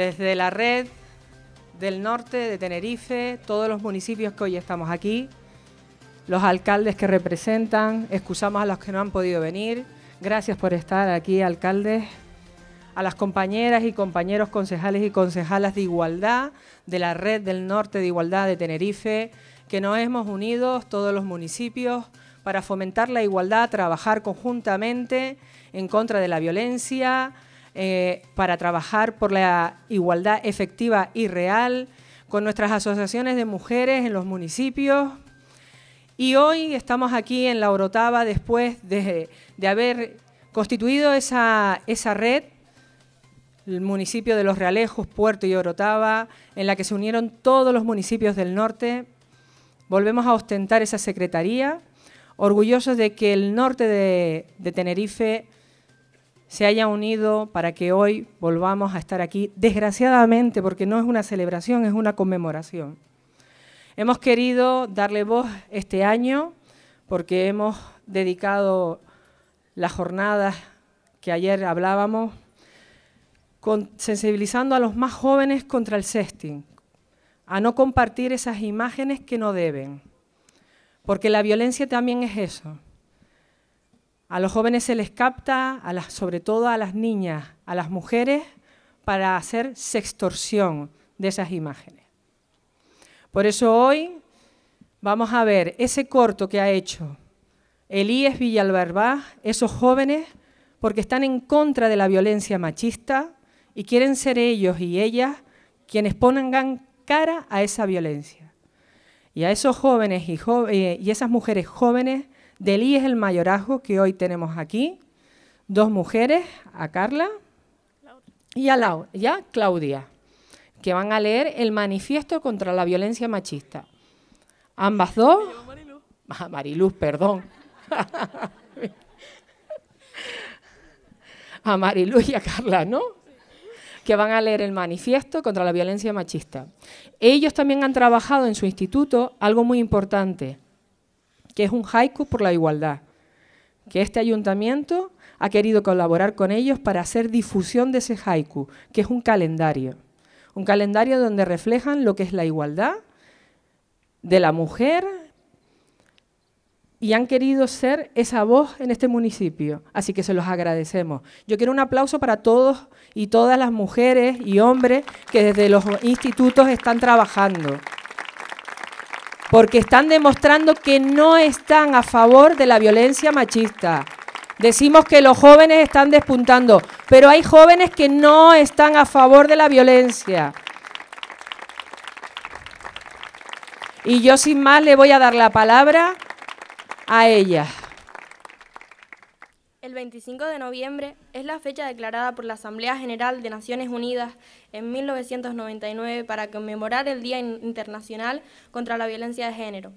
desde la red del norte, de Tenerife, todos los municipios que hoy estamos aquí, los alcaldes que representan, excusamos a los que no han podido venir. Gracias por estar aquí, alcaldes, a las compañeras y compañeros concejales y concejalas de igualdad de la Red del Norte de Igualdad de Tenerife, que nos hemos unido todos los municipios para fomentar la igualdad, trabajar conjuntamente en contra de la violencia, eh, para trabajar por la igualdad efectiva y real, con nuestras asociaciones de mujeres en los municipios. Y hoy estamos aquí en la Orotava después de, de haber constituido esa, esa red el municipio de Los Realejos, Puerto y Orotava, en la que se unieron todos los municipios del norte. Volvemos a ostentar esa secretaría, orgullosos de que el norte de, de Tenerife se haya unido para que hoy volvamos a estar aquí, desgraciadamente, porque no es una celebración, es una conmemoración. Hemos querido darle voz este año porque hemos dedicado las jornadas que ayer hablábamos, sensibilizando a los más jóvenes contra el sexting, a no compartir esas imágenes que no deben, porque la violencia también es eso a los jóvenes se les capta, a las, sobre todo a las niñas, a las mujeres, para hacer sextorsión de esas imágenes. Por eso hoy vamos a ver ese corto que ha hecho Elías Villalbarbá, esos jóvenes, porque están en contra de la violencia machista y quieren ser ellos y ellas quienes pongan cara a esa violencia. Y a esos jóvenes y, eh, y esas mujeres jóvenes Delí es el mayorazgo que hoy tenemos aquí. Dos mujeres, a Carla y a, Claudia, que van a leer el manifiesto contra la violencia machista. Ambas dos... Mariluz. Ah, Mariluz, perdón. a Mariluz y a Carla, ¿no? que van a leer el manifiesto contra la violencia machista. Ellos también han trabajado en su instituto algo muy importante, que es un haiku por la igualdad, que este ayuntamiento ha querido colaborar con ellos para hacer difusión de ese haiku, que es un calendario. Un calendario donde reflejan lo que es la igualdad de la mujer y han querido ser esa voz en este municipio. Así que se los agradecemos. Yo quiero un aplauso para todos y todas las mujeres y hombres que desde los institutos están trabajando porque están demostrando que no están a favor de la violencia machista. Decimos que los jóvenes están despuntando, pero hay jóvenes que no están a favor de la violencia. Y yo sin más le voy a dar la palabra a ellas. El 25 de noviembre es la fecha declarada por la Asamblea General de Naciones Unidas en 1999 para conmemorar el Día Internacional contra la Violencia de Género,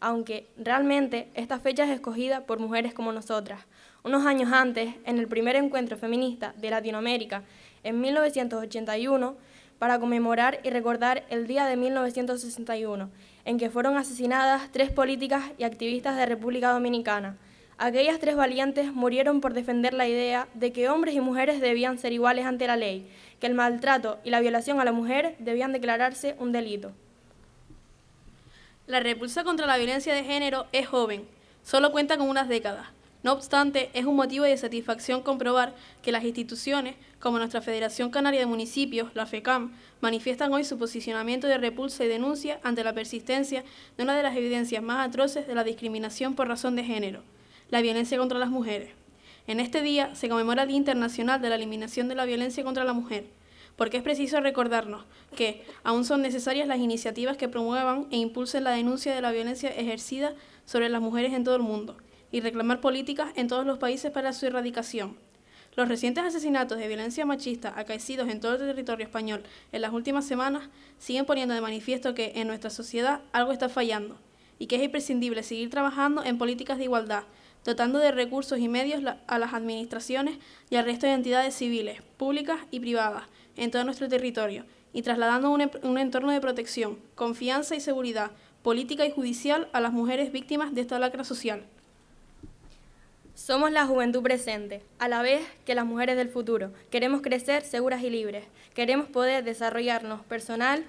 aunque realmente esta fecha es escogida por mujeres como nosotras. Unos años antes, en el primer encuentro feminista de Latinoamérica, en 1981, para conmemorar y recordar el día de 1961, en que fueron asesinadas tres políticas y activistas de República Dominicana, Aquellas tres valientes murieron por defender la idea de que hombres y mujeres debían ser iguales ante la ley, que el maltrato y la violación a la mujer debían declararse un delito. La repulsa contra la violencia de género es joven, solo cuenta con unas décadas. No obstante, es un motivo de satisfacción comprobar que las instituciones, como nuestra Federación Canaria de Municipios, la FECAM, manifiestan hoy su posicionamiento de repulsa y denuncia ante la persistencia de una de las evidencias más atroces de la discriminación por razón de género, la violencia contra las mujeres. En este día se conmemora el Día Internacional de la Eliminación de la Violencia contra la Mujer, porque es preciso recordarnos que aún son necesarias las iniciativas que promuevan e impulsen la denuncia de la violencia ejercida sobre las mujeres en todo el mundo y reclamar políticas en todos los países para su erradicación. Los recientes asesinatos de violencia machista acaecidos en todo el territorio español en las últimas semanas siguen poniendo de manifiesto que en nuestra sociedad algo está fallando y que es imprescindible seguir trabajando en políticas de igualdad, dotando de recursos y medios a las administraciones y al resto de entidades civiles, públicas y privadas en todo nuestro territorio, y trasladando un entorno de protección, confianza y seguridad política y judicial a las mujeres víctimas de esta lacra social. Somos la juventud presente, a la vez que las mujeres del futuro. Queremos crecer seguras y libres. Queremos poder desarrollarnos personal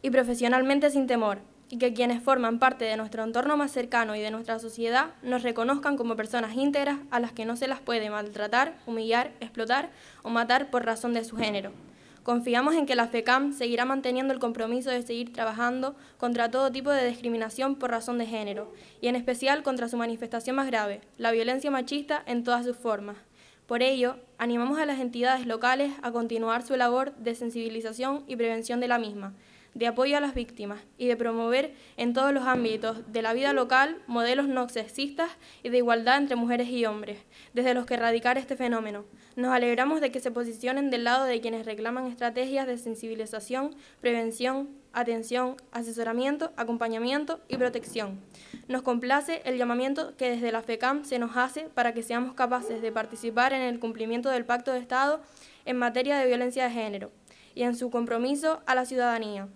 y profesionalmente sin temor, y que quienes forman parte de nuestro entorno más cercano y de nuestra sociedad nos reconozcan como personas íntegras a las que no se las puede maltratar, humillar, explotar o matar por razón de su género. Confiamos en que la FECAM seguirá manteniendo el compromiso de seguir trabajando contra todo tipo de discriminación por razón de género y en especial contra su manifestación más grave, la violencia machista en todas sus formas. Por ello, animamos a las entidades locales a continuar su labor de sensibilización y prevención de la misma de apoyo a las víctimas y de promover en todos los ámbitos de la vida local modelos no sexistas y de igualdad entre mujeres y hombres, desde los que erradicar este fenómeno. Nos alegramos de que se posicionen del lado de quienes reclaman estrategias de sensibilización, prevención, atención, asesoramiento, acompañamiento y protección. Nos complace el llamamiento que desde la FECAM se nos hace para que seamos capaces de participar en el cumplimiento del Pacto de Estado en materia de violencia de género y en su compromiso a la ciudadanía.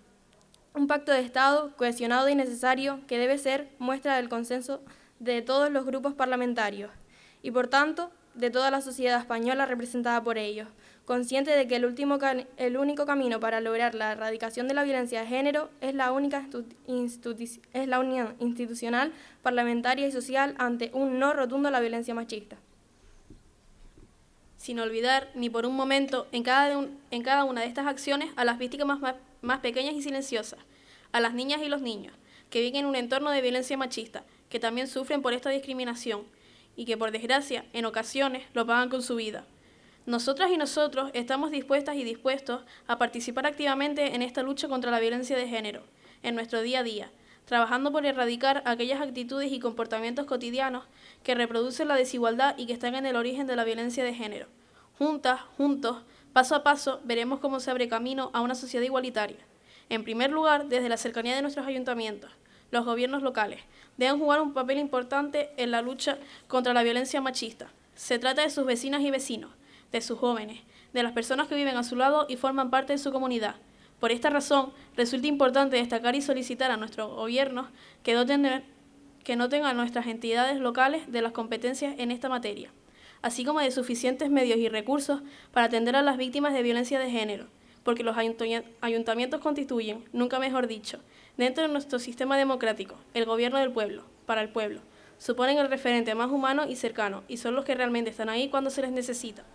Un pacto de Estado cohesionado y necesario que debe ser muestra del consenso de todos los grupos parlamentarios y, por tanto, de toda la sociedad española representada por ellos, consciente de que el, último, el único camino para lograr la erradicación de la violencia de género es la, única es la unión institucional, parlamentaria y social ante un no rotundo a la violencia machista sin olvidar ni por un momento en cada, en cada una de estas acciones a las víctimas más, más pequeñas y silenciosas, a las niñas y los niños, que viven en un entorno de violencia machista, que también sufren por esta discriminación y que por desgracia en ocasiones lo pagan con su vida. Nosotras y nosotros estamos dispuestas y dispuestos a participar activamente en esta lucha contra la violencia de género, en nuestro día a día, trabajando por erradicar aquellas actitudes y comportamientos cotidianos que reproducen la desigualdad y que están en el origen de la violencia de género. Juntas, juntos, paso a paso, veremos cómo se abre camino a una sociedad igualitaria. En primer lugar, desde la cercanía de nuestros ayuntamientos, los gobiernos locales deben jugar un papel importante en la lucha contra la violencia machista. Se trata de sus vecinas y vecinos, de sus jóvenes, de las personas que viven a su lado y forman parte de su comunidad. Por esta razón, resulta importante destacar y solicitar a nuestros gobiernos que doten, que noten a nuestras entidades locales de las competencias en esta materia, así como de suficientes medios y recursos para atender a las víctimas de violencia de género, porque los ayuntamientos constituyen, nunca mejor dicho, dentro de nuestro sistema democrático, el gobierno del pueblo, para el pueblo. Suponen el referente más humano y cercano, y son los que realmente están ahí cuando se les necesita.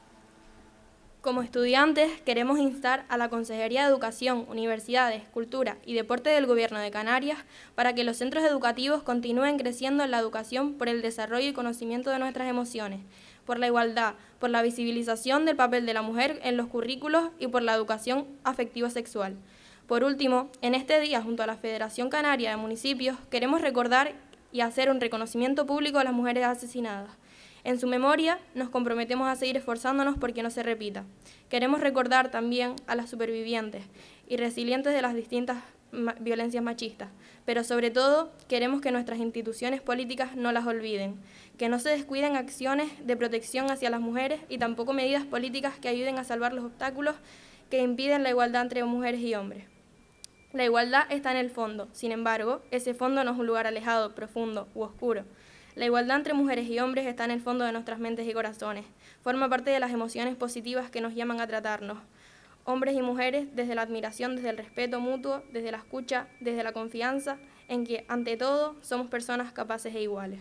Como estudiantes, queremos instar a la Consejería de Educación, Universidades, Cultura y Deporte del Gobierno de Canarias para que los centros educativos continúen creciendo en la educación por el desarrollo y conocimiento de nuestras emociones, por la igualdad, por la visibilización del papel de la mujer en los currículos y por la educación afectivo-sexual. Por último, en este día, junto a la Federación Canaria de Municipios, queremos recordar y hacer un reconocimiento público a las mujeres asesinadas. En su memoria nos comprometemos a seguir esforzándonos porque no se repita. Queremos recordar también a las supervivientes y resilientes de las distintas violencias machistas, pero sobre todo queremos que nuestras instituciones políticas no las olviden, que no se descuiden acciones de protección hacia las mujeres y tampoco medidas políticas que ayuden a salvar los obstáculos que impiden la igualdad entre mujeres y hombres. La igualdad está en el fondo, sin embargo, ese fondo no es un lugar alejado, profundo u oscuro. La igualdad entre mujeres y hombres está en el fondo de nuestras mentes y corazones. Forma parte de las emociones positivas que nos llaman a tratarnos. Hombres y mujeres, desde la admiración, desde el respeto mutuo, desde la escucha, desde la confianza, en que, ante todo, somos personas capaces e iguales.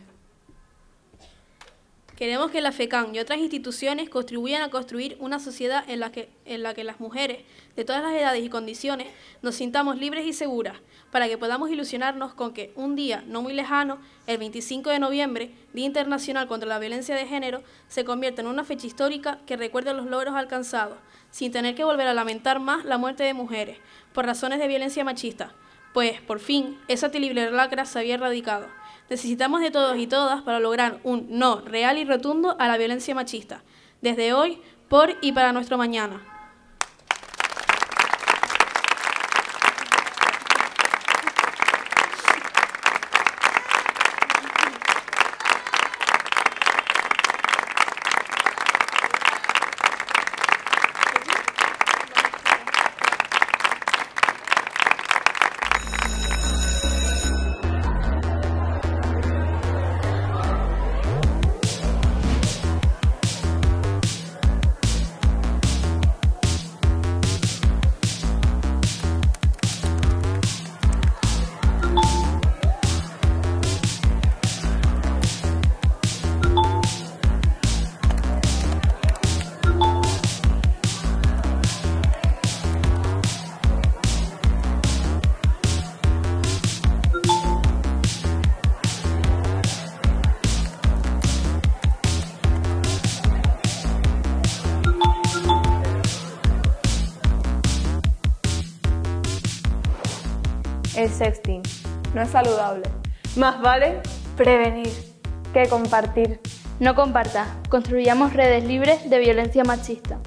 Queremos que la FECAN y otras instituciones contribuyan a construir una sociedad en la, que, en la que las mujeres de todas las edades y condiciones nos sintamos libres y seguras, para que podamos ilusionarnos con que un día no muy lejano, el 25 de noviembre, Día Internacional contra la Violencia de Género, se convierta en una fecha histórica que recuerde los logros alcanzados, sin tener que volver a lamentar más la muerte de mujeres por razones de violencia machista, pues por fin esa terrible lacra se había erradicado. Necesitamos de todos y todas para lograr un no real y rotundo a la violencia machista, desde hoy, por y para nuestro mañana. sexting no es saludable. Más vale prevenir que compartir. No comparta, construyamos redes libres de violencia machista.